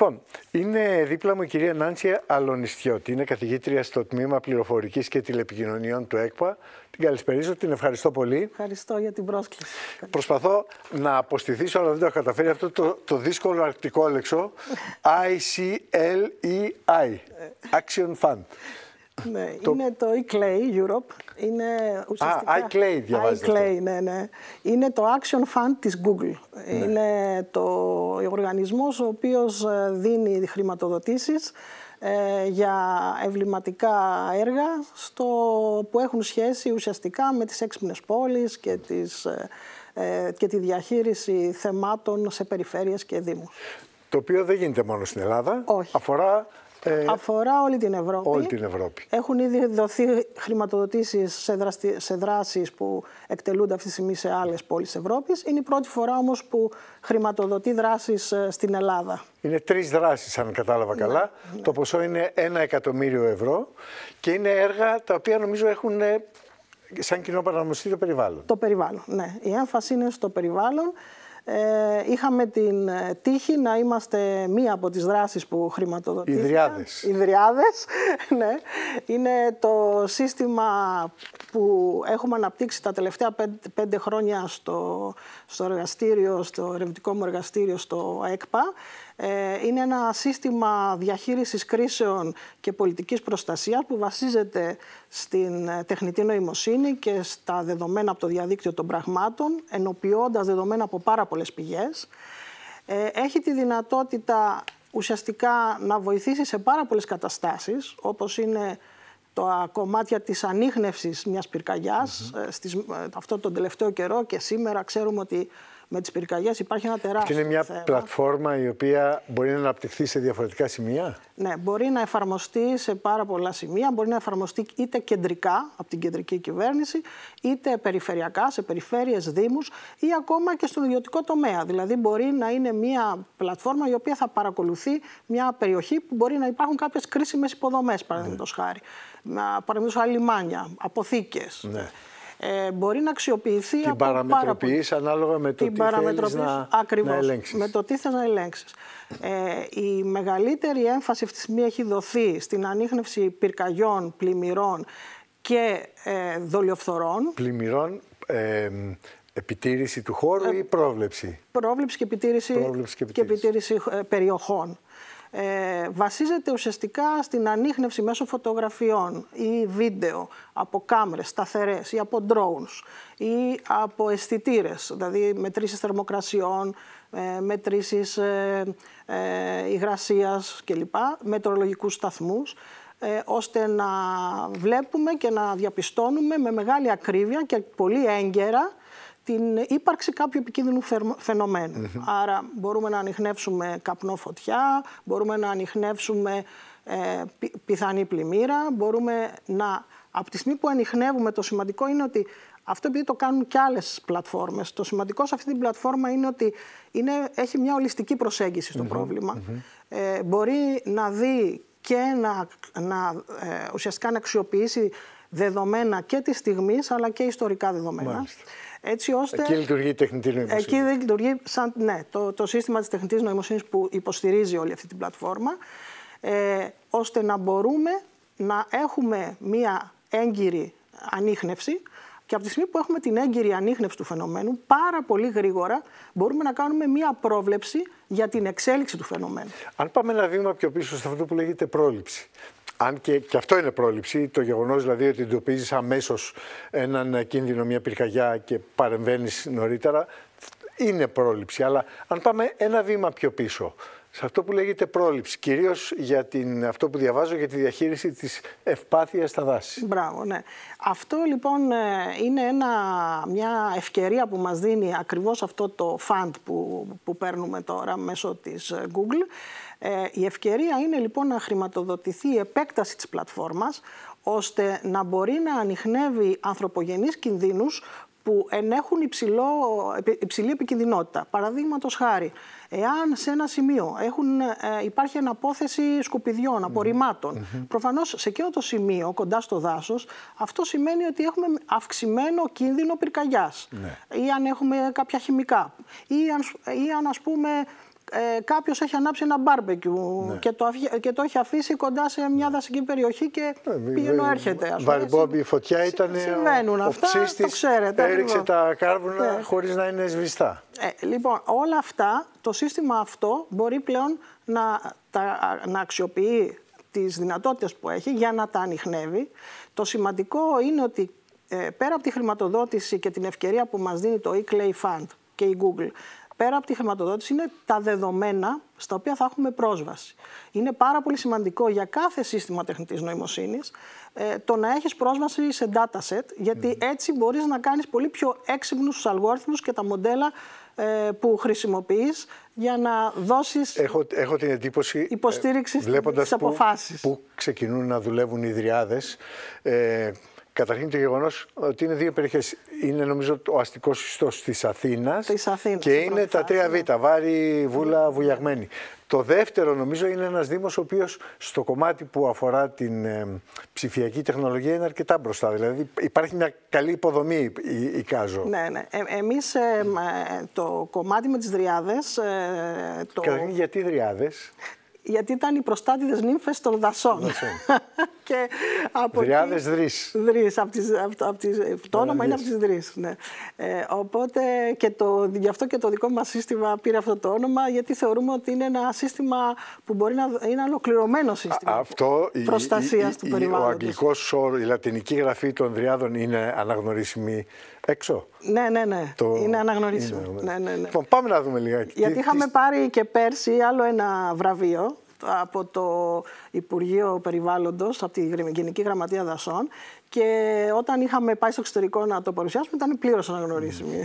Λοιπόν, είναι δίπλα μου η κυρία Νάντσια Αλονιστιώτη. Είναι καθηγήτρια στο τμήμα πληροφορικής και τηλεπικοινωνιών του ΕΚΠΑ. Την καλησπέριζω, την ευχαριστώ πολύ. Ευχαριστώ για την πρόσκληση. Προσπαθώ να αποστηθήσω, αλλά δεν το έχω καταφέρει αυτό το, το δύσκολο αρκτικό λέξο ICLEI. E Action Fund. Ναι, το... είναι το E-Clay Europe. Είναι ουσιαστικά... Α, iClay διαβάζετε. E-Clay, ναι, ναι. Είναι το Action Fund της Google. Ναι. Είναι το... ο οργανισμός ο οποίος ε, δίνει χρηματοδοτήσεις ε, για ευληματικά έργα στο... που έχουν σχέση ουσιαστικά με τις έξυπνες πόλεις και ε, και τη διαχείριση θεμάτων σε περιφέρειες και δήμους. Το οποίο δεν γίνεται μόνο στην Ελλάδα. Όχι. Αφορά ε, Αφορά όλη την Ευρώπη. Όλη την Ευρώπη. Έχουν ήδη δοθεί χρηματοδοτήσεις σε, σε δράσεις που εκτελούνται αυτή τη στιγμή σε άλλες πόλεις Ευρώπης. Είναι η πρώτη φορά όμως που χρηματοδοτεί δράσεις ε, στην Ελλάδα. Είναι τρεις δράσεις, αν κατάλαβα ναι, καλά. Ναι. Το ποσό είναι ένα εκατομμύριο ευρώ και είναι έργα τα οποία νομίζω έχουν ε, σαν κοινό παραγνωστή το περιβάλλον. Το περιβάλλον, ναι. Η έμφαση είναι στο περιβάλλον ε, είχαμε την ε, τύχη να είμαστε μία από τις δράσεις που χρηματοδοτήθηκαν. Ιδριάδες. Ιδριάδες, ναι. Είναι το σύστημα που έχουμε αναπτύξει τα τελευταία πέντε χρόνια στο, στο εργαστήριο, στο ερευνητικό μου εργαστήριο στο ΕΚΠΑ ε, είναι ένα σύστημα διαχείρισης κρίσεων και πολιτικής προστασίας που βασίζεται στην ε, τεχνητή νοημοσύνη και στα δεδομένα από το διαδίκτυο των πραγμάτων, ενοποιώντας δεδομένα από πάρα πολλές πηγές. Ε, έχει τη δυνατότητα ουσιαστικά να βοηθήσει σε πάρα πολλές καταστάσεις, όπως είναι τα κομμάτια της ανείχνευσης μιας πυρκαγιάς. Mm αυτό τον τελευταίο καιρό και σήμερα ξέρουμε ότι με τις πυρκαγιές υπάρχει ένα τεράστιο. Και είναι μια πλατφόρμα η οποία μπορεί να αναπτυχθεί σε διαφορετικά σημεία. Ναι, μπορεί να εφαρμοστεί σε πάρα πολλά σημεία. Μπορεί να εφαρμοστεί είτε κεντρικά από την κεντρική κυβέρνηση, είτε περιφερειακά, σε περιφέρειες, Δήμους ή ακόμα και στον ιδιωτικό τομέα. Δηλαδή, μπορεί να είναι μια πλατφόρμα η οποία θα παρακολουθεί μια περιοχή που μπορεί να υπάρχουν κάποιες κρίσιμες υποδομές, παραδείγματος ναι. χάρη. Παραδείγματος χάρη λιμάνια, αποθήκες. Ναι ε, μπορεί να αξιοποιηθεί την από πάρα Την παραμετροποιείς ανάλογα με το τι θέλεις να, ακριβώς, με το τι θες να ελέγξεις. Ε, η μεγαλύτερη έμφαση αυτή τη στιγμή έχει δοθεί στην ανείχνευση πυρκαγιών, πλημμυρών και ε, δολιοφθορών. Πλημμυρών, ε, επιτήρηση του χώρου ε, ή πρόβλεψη. Πρόβλεψη και πρόβλεψη και επιτήρηση. Και επιτήρηση περιοχών. Ε, βασίζεται ουσιαστικά στην ανείχνευση μέσω φωτογραφιών ή βίντεο από κάμερες σταθερές ή από drones ή από αισθητήρες, δηλαδή μετρήσεις θερμοκρασιών, ε, μετρήσεις ε, ε, υγρασίας κλπ, μετρολογικούς σταθμούς, ώστε να βλέπουμε και να διαπιστώνουμε με μεγάλη ακρίβεια και πολύ έγκαιρα την ύπαρξη κάποιου επικίνδυνου Άρα μπορούμε να ανοιχνεύσουμε καπνό φωτιά, μπορούμε να ανοιχνεύσουμε ε, πιθανή πλημμύρα, μπορούμε να... Από τη στιγμή που ανοιχνεύουμε, το σημαντικό είναι ότι αυτό επειδή το κάνουν και άλλες πλατφόρμες. Το σημαντικό σε αυτή την πλατφόρμα είναι ότι είναι, έχει μια ολιστική προσέγγιση στο προβλημα ε, μπορεί να δει και να, να ε, ουσιαστικά να αξιοποιήσει δεδομένα και της στιγμής αλλά και ιστορικά δεδομένα. Έτσι ώστε... Εκεί λειτουργεί η τεχνητή νοημοσύνη. Εκεί δεν λειτουργεί σαν ναι, το, το σύστημα της τεχνητής νοημοσύνης που υποστηρίζει όλη αυτή την πλατφόρμα, ε, ώστε να μπορούμε να έχουμε μία έγκυρη ανείχνευση και από τη στιγμή που έχουμε την έγκυρη ανείχνευση του φαινομένου, πάρα πολύ γρήγορα μπορούμε να κάνουμε μία πρόβλεψη για την εξέλιξη του φαινομένου. Αν πάμε ένα βήμα πιο πίσω σε αυτό που λέγεται πρόληψη. Αν και, και αυτό είναι πρόληψη, το γεγονός δηλαδή ότι εντοπίζεις αμέσως έναν κίνδυνο, μια πυρκαγιά και παρεμβαίνεις νωρίτερα, είναι πρόληψη. Αλλά αν πάμε ένα βήμα πιο πίσω, σε αυτό που λέγεται πρόληψη, κυρίως για την, αυτό που διαβάζω για τη διαχείριση της ευπάθειας στα δάση. Μπράβο, ναι. Αυτό λοιπόν ε, είναι ένα, μια ευκαιρία που μας δίνει ακριβώς αυτό το φαντ που, που παίρνουμε τώρα μέσω της ε, Google ε, η ευκαιρία είναι λοιπόν να χρηματοδοτηθεί η επέκταση της πλατφόρμας ώστε να μπορεί να ανοιχνεύει ανθρωπογενείς κινδύνους που ενέχουν υψηλό, υψηλή επικινδυνότητα. Παραδείγματος χάρη, εάν σε ένα σημείο έχουν, ε, υπάρχει αναπόθεση σκουπιδιών, απορριμμάτων, προφανώς σε εκείνο το σημείο, κοντά στο δάσος, αυτο αυτό σημαίνει ότι έχουμε αυξημένο πυρκαγιάς. Ναι. Ή αν έχουμε κάποια χημικά. Ή αν, ή αν ας πούμε, ε, κάποιος έχει ανάψει ένα μπάρμπεκιου ναι. και, το, και το έχει αφήσει κοντά σε μια ναι. δασική περιοχή και ναι, έρχεται. Μπαρμπόμπι, η φωτιά ήταν. Συμβαίνουν ο, αυτά. το ξέρετε. Έριξε λοιπόν. τα κάρβουνα ναι. χωρίς να είναι σβηστά. Ε, λοιπόν, όλα αυτά, το σύστημα αυτό μπορεί πλέον να, τα, να αξιοποιεί τις δυνατότητες που έχει για να τα ανοιχνεύει. Το σημαντικό είναι ότι ε, πέρα από τη χρηματοδότηση και την ευκαιρία που μας δίνει το e Fund και η Google, πέρα από τη χρηματοδότηση είναι τα δεδομένα στα οποία θα έχουμε πρόσβαση. Είναι πάρα πολύ σημαντικό για κάθε σύστημα τεχνητής νοημοσύνης ε, το να έχεις πρόσβαση σε dataset, γιατί έτσι μπορείς να κάνεις πολύ πιο έξυπνους τους αλγόριθμους και τα μοντέλα ε, που χρησιμοποιείς για να δώσεις έχω, έχω την εντύπωση, ε, υποστήριξη ε, Που, ξεκινούν να δουλεύουν οι δριάδες, ε, Καταρχήν το γεγονός ότι είναι δύο περιοχές. Είναι νομίζω ο αστικός ιστός της Αθήνας και είναι τα τρία Β, ναι. Βάρη, Βούλα, Βουλιαγμένη. Το δεύτερο νομίζω είναι ένας Δήμος ο οποίος στο κομμάτι που αφορά την ε, ψηφιακή τεχνολογία είναι αρκετά μπροστά. Δηλαδή υπάρχει μια καλή υποδομή, η Κάζο. Ναι, ναι. Ε, εμείς Εμεί το κομμάτι με τις δριάδες. Ε, Καταρχήν γιατί δριάδες γιατί ήταν οι προστάτηδες νύμφες των δασών. και από Δριάδες δρύς. από τις, από, τις... το όνομα είναι από τις δρύς. Ναι. Ε, οπότε και το, γι' αυτό και το δικό μας σύστημα πήρε αυτό το όνομα, γιατί θεωρούμε ότι είναι ένα σύστημα που μπορεί να είναι ολοκληρωμένο σύστημα αυτό, η, του περιβάλλοντος. Ο αγγλικός όρος, η λατινική γραφή των δριάδων είναι αναγνωρίσιμη έξω. Ναι, ναι, ναι. Είναι αναγνωρίσιμο. Ναι. ναι, ναι, ναι. Λοιπόν, πάμε να δούμε λιγάκι. Γιατί είχαμε πάρει και πέρσι άλλο ένα βραβείο από το Υπουργείο Περιβάλλοντος, από τη Γενική Γραμματεία Δασών, και όταν είχαμε πάει στο εξωτερικό να το παρουσιάσουμε, ήταν πλήρως αναγνωρίσιμη.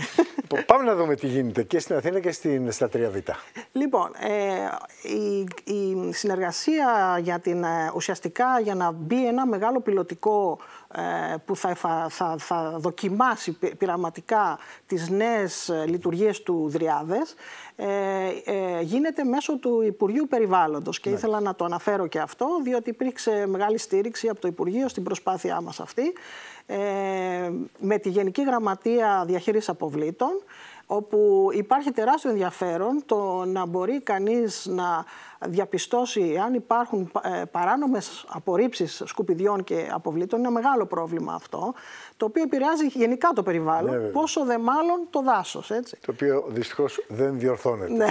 Πάμε να δούμε τι γίνεται και στην Αθήνα και στην, στα 3Β. Λοιπόν, ε, η, η, συνεργασία για την, ε, ουσιαστικά για να μπει ένα μεγάλο πιλωτικό ε, που θα, θα, θα δοκιμάσει πειραματικά τις νέες ε, λειτουργίες του Δριάδες ε, ε, γίνεται μέσω του Υπουργείου Περιβάλλοντος. Και ναι. ήθελα να το αναφέρω και αυτό, διότι υπήρξε μεγάλη στήριξη από το Υπουργείο στην προσπάθειά μας αυτή. Ε, με τη Γενική Γραμματεία Διαχείρισης Αποβλήτων, όπου υπάρχει τεράστιο ενδιαφέρον το να μπορεί κανείς να διαπιστώσει αν υπάρχουν ε, παράνομες απορρίψεις σκουπιδιών και αποβλήτων. Είναι ένα μεγάλο πρόβλημα αυτό, το οποίο επηρεάζει γενικά το περιβάλλον, ναι, πόσο δε μάλλον το δάσος. Έτσι. Το οποίο δυστυχώς δεν διορθώνεται. Ναι.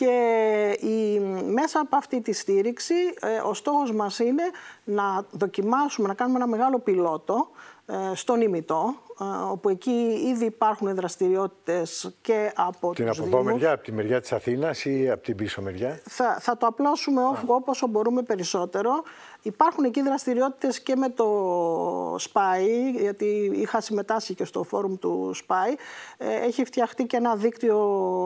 Και μέσα από αυτή τη στήριξη ε, ο στόχος μας είναι να δοκιμάσουμε, να κάνουμε ένα μεγάλο πιλότο ε, στον ημιτό, ε, όπου εκεί ήδη υπάρχουν δραστηριότητες και από την τους Την από μεριά, από τη μεριά της Αθήνας ή από την πίσω μεριά. Θα, θα το απλώσουμε όπως μπορούμε περισσότερο. Υπάρχουν εκεί δραστηριότητες και με το ΣΠΑΙ, γιατί είχα συμμετάσχει και στο φόρουμ του ΣΠΑΙ. Ε, έχει φτιαχτεί και ένα δίκτυο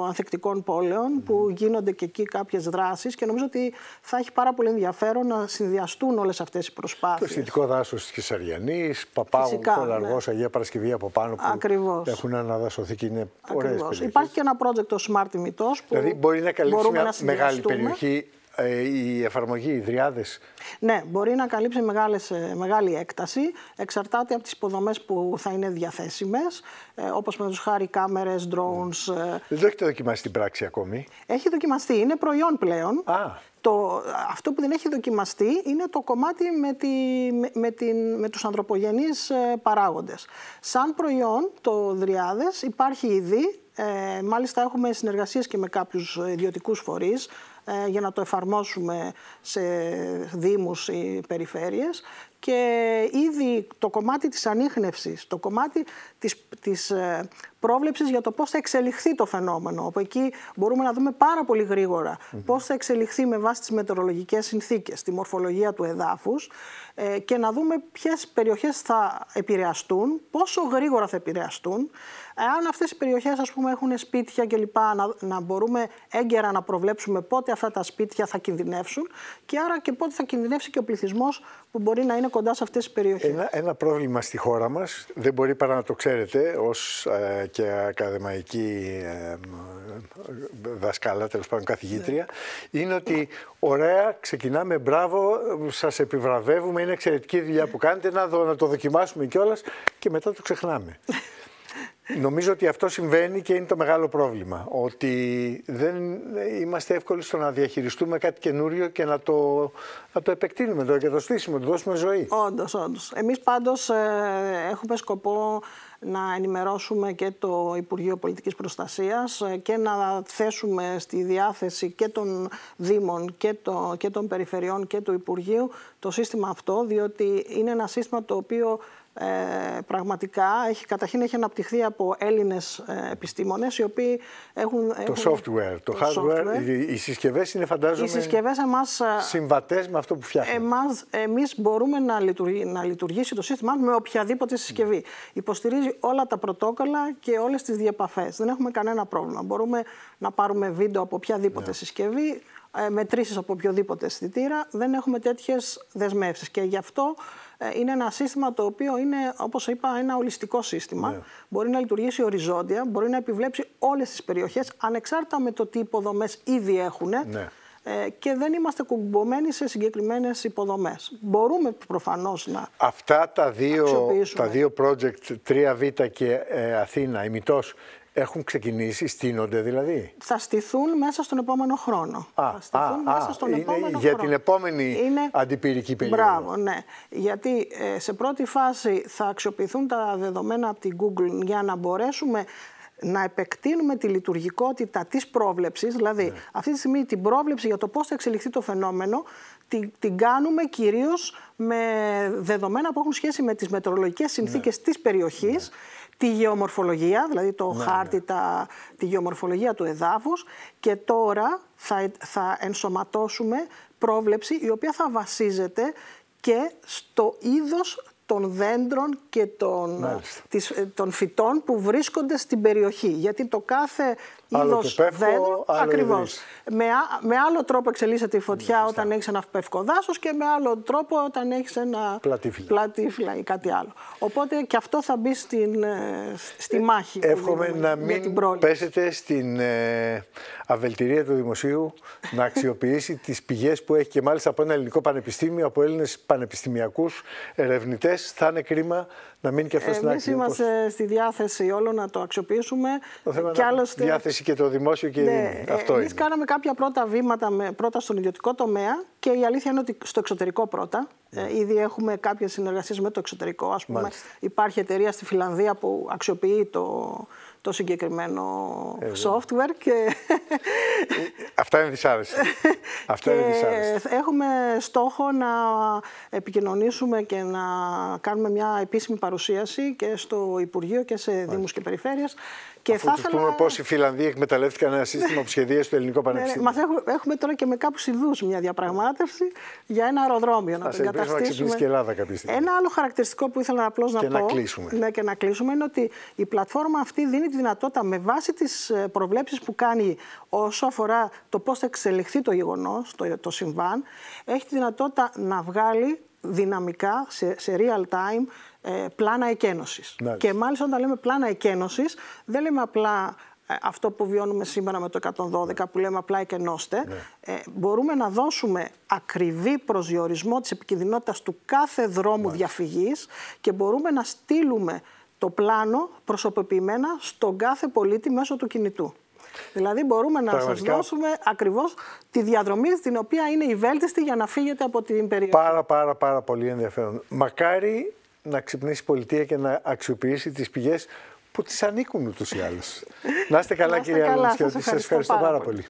ανθεκτικών πόλεων που γίνονται και εκεί κάποιες δράσεις και νομίζω ότι θα έχει πάρα πολύ ενδιαφέρον να συνδυαστούν όλες αυτές οι προσπάθειες. Το αισθητικό δάσος της Χισαριανής, Παπάγου, Κολαργός, ναι. Αγία Παρασκευή από πάνω που Ακριβώς. έχουν αναδασωθεί και είναι ωραίες Υπάρχει και ένα project το Smart Mythos που δηλαδή μπορεί να καλύψει μια να μεγάλη περιοχή ε, η εφαρμογή, οι δριάδες. Ναι, μπορεί να καλύψει μεγάλες, ε, μεγάλη έκταση. Εξαρτάται από τις υποδομές που θα είναι διαθέσιμες, ε, όπως με τους χάρη κάμερες, drones. Δεν το έχετε δοκιμάσει στην πράξη ακόμη. Έχει δοκιμαστεί. Είναι προϊόν πλέον. Α. Το, αυτό που δεν έχει δοκιμαστεί είναι το κομμάτι με, τη, με, με, την, με τους ανθρωπογενείς παράγοντες. Σαν προϊόν, το Δριάδες, υπάρχει ήδη. μάλιστα έχουμε συνεργασίες και με κάποιους ιδιωτικούς φορείς, ε, για να το εφαρμόσουμε σε δήμους ή περιφέρειες και ήδη το κομμάτι της ανείχνευσης, το κομμάτι της, της ε, για το πώς θα εξελιχθεί το φαινόμενο. Από εκεί μπορούμε να δούμε πάρα πολύ γρήγορα mm πώς θα εξελιχθεί με βάση τις μετεωρολογικές συνθήκες, τη μορφολογία του εδάφους ε, και να δούμε ποιες περιοχές θα επηρεαστούν, πόσο γρήγορα θα επηρεαστούν. Αν αυτές οι περιοχές ας πούμε έχουν σπίτια κλπ. Να, να μπορούμε έγκαιρα να προβλέψουμε πότε αυτά τα σπίτια θα κινδυνεύσουν και άρα και πότε θα κινδυνεύσει και ο πληθυσμός που μπορεί να είναι κοντά σε αυτές τις περιοχές. Ένα, ένα πρόβλημα στη χώρα μας, δεν μπορεί παρά να το ξέρετε ως. ε, και ακαδημαϊκή ε, δασκάλα, τέλος πάντων καθηγήτρια, ναι. είναι ότι ωραία, ξεκινάμε, μπράβο, σας επιβραβεύουμε, είναι εξαιρετική δουλειά που κάνετε, να, δω, να το δοκιμάσουμε κιόλας και μετά το ξεχνάμε. Νομίζω ότι αυτό συμβαίνει και είναι το μεγάλο πρόβλημα. Ότι δεν είμαστε εύκολοι στο να διαχειριστούμε κάτι καινούριο και να το, να το επεκτείνουμε, να το εγκαταστήσουμε, να το δώσουμε ζωή. Όντως, όντως. Εμείς πάντως ε, έχουμε σκοπό να ενημερώσουμε και το Υπουργείο Πολιτικής Προστασίας ε, και να θέσουμε στη διάθεση και των Δήμων και, το, και των Περιφερειών και του Υπουργείου το σύστημα αυτό, διότι είναι ένα σύστημα το οποίο ε, πραγματικά έχει, καταρχήν έχει αναπτυχθεί από Έλληνες ε, επιστήμονες οι οποίοι έχουν... Το software, το, hardware, Οι, συσκευέ συσκευές είναι φαντάζομαι οι συσκευές εμάς, ε, συμβατές με αυτό που φτιάχνουμε. Εμάς, εμείς μπορούμε να, λειτουργήσει, το σύστημά με οποιαδήποτε συσκευή. Υποστηρίζει όλα τα πρωτόκολλα και όλες τις διαπαφές. Δεν έχουμε κανένα πρόβλημα. Μπορούμε να πάρουμε βίντεο από οποιαδήποτε ναι. συσκευή, ε, μετρήσεις από οποιοδήποτε αισθητήρα. Δεν έχουμε τέτοιες δεσμεύσεις και γι' αυτό είναι ένα σύστημα το οποίο είναι, όπως είπα, ένα ολιστικό σύστημα. Ναι. Μπορεί να λειτουργήσει οριζόντια, μπορεί να επιβλέψει όλες τις περιοχές, ανεξάρτητα με το τι υποδομές ήδη έχουν. Ναι. Ε, και δεν είμαστε κουμπωμένοι σε συγκεκριμένες υποδομές. Μπορούμε προφανώς να. Αυτά τα δύο, τα δύο project, 3Β και ε, Αθήνα, ημιτό, έχουν ξεκινήσει, στείνονται δηλαδή. Θα στηθούν μέσα στον επόμενο χρόνο. Α, θα στηθούν μέσα στον είναι επόμενο για την επόμενη είναι... αντιπυρική περίοδο. Μπράβο, ναι. Γιατί ε, σε πρώτη φάση θα αξιοποιηθούν τα δεδομένα από την Google για να μπορέσουμε να επεκτείνουμε τη λειτουργικότητα της πρόβλεψης, δηλαδή ναι. αυτή τη στιγμή την πρόβλεψη για το πώς θα εξελιχθεί το φαινόμενο, την, κάνουμε κυρίως με δεδομένα που έχουν σχέση με τις μετρολογικές συνθήκες ναι. της περιοχής, ναι τη γεωμορφολογία, δηλαδή το ναι, χάρτη, ναι. Τα, τη γεωμορφολογία του εδάφους και τώρα θα, θα ενσωματώσουμε πρόβλεψη η οποία θα βασίζεται και στο είδος των δέντρων και των, της, ε, των φυτών που βρίσκονται στην περιοχή. Γιατί το κάθε Άλλο είδος δέντρο. Ακριβώς. Με, με άλλο τρόπο εξελίσσεται η φωτιά όταν έχεις ένα πεύκο δάσος και με άλλο τρόπο όταν έχεις ένα πλατήφυλλα. ή κάτι άλλο. Οπότε και αυτό θα μπει στην, ε, στη ε, μάχη. Εύχομαι να μην πέσετε στην ε, αβελτηρία του δημοσίου να αξιοποιήσει τις πηγές που έχει και μάλιστα από ένα ελληνικό πανεπιστήμιο, από Έλληνες πανεπιστημιακούς ερευνητές. Θα είναι κρίμα να μην και αυτός στην ε, άκρη. Εμεί είμαστε όπως... στη διάθεση όλων να το αξιοποιήσουμε. Το θέμα και άλλωστε κυβέρνηση και το δημόσιο και ναι. Ε, αυτό Εμείς κάναμε κάποια πρώτα βήματα με, πρώτα στον ιδιωτικό τομέα και η αλήθεια είναι ότι στο εξωτερικό πρώτα. Ε, ναι. ήδη έχουμε κάποιες συνεργασίες με το εξωτερικό. Ας πούμε, υπάρχει εταιρεία στη Φιλανδία που αξιοποιεί το, το συγκεκριμένο ε, software. Και... Ε, αυτά είναι δυσάρεστα. Αυτά είναι δυσάρεστα. Έχουμε στόχο να επικοινωνήσουμε και να κάνουμε μια επίσημη παρουσίαση και στο Υπουργείο και σε Δήμους και Περιφέρειες και Αφού θα πούμε πώς η Φιλανδία εκμεταλλεύτηκαν ένα σύστημα που σχεδίασε το ελληνικό ναι, ναι, πανεπιστήμιο. Μας έχουμε, έχουμε τώρα και με κάποιους ειδού μια διαπραγμάτευση για ένα αεροδρόμιο. Να τον καταστήσουμε. Να και Ελλάδα κάποια στιγμή. Ένα άλλο χαρακτηριστικό που ήθελα απλώς να και πω. Να κλείσουμε. Ναι, και να κλείσουμε είναι ότι η πλατφόρμα αυτή δίνει τη δυνατότητα με βάση τις ε, προβλέψεις που κάνει όσο αφορά το πώς θα εξελιχθεί το γεγονός, το, το συμβάν, έχει τη δυνατότητα να βγάλει δυναμικά, σε real time, ε, πλάνα εκένωσης. Και μάλιστα όταν λέμε πλάνα εκένωσης δεν λέμε απλά ε, αυτό που βιώνουμε σήμερα με το 112 που λέμε απλά εκενώστε, ναι. ε, μπορούμε να δώσουμε ακριβή προσδιορισμό της επικινδυνότητας του κάθε δρόμου διαφυγής και μπορούμε να στείλουμε το πλάνο προσωποποιημένα στον κάθε πολίτη μέσω του κινητού. Δηλαδή μπορούμε να σας δώσουμε ακριβώς τη διαδρομή την οποία είναι η βέλτιστη για να φύγετε από την περιοχή. Πάρα πάρα πάρα πολύ ενδιαφέρον. Μακάρι να ξυπνήσει η πολιτεία και να αξιοποιήσει τις πηγές που τις ανήκουν ούτως ή άλλως. να είστε καλά κυρία Λονσκιώτη, σας ευχαριστώ πάρα πολύ.